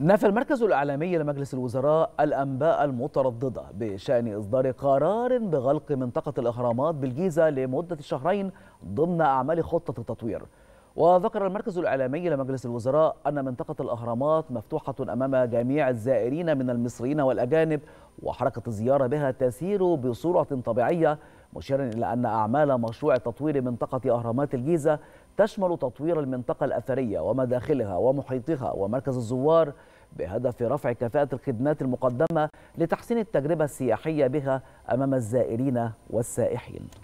نفى المركز الإعلامي لمجلس الوزراء الأنباء المترددة بشأن إصدار قرار بغلق منطقة الأهرامات بالجيزة لمدة شهرين ضمن أعمال خطة التطوير وذكر المركز الإعلامي لمجلس الوزراء أن منطقة الأهرامات مفتوحة أمام جميع الزائرين من المصريين والأجانب وحركة الزيارة بها تسير بصورة طبيعية مشيرا إلى أن أعمال مشروع تطوير منطقة أهرامات الجيزة تشمل تطوير المنطقة الأثرية ومداخلها ومحيطها ومركز الزوار بهدف رفع كفاءة الخدمات المقدمة لتحسين التجربة السياحية بها أمام الزائرين والسائحين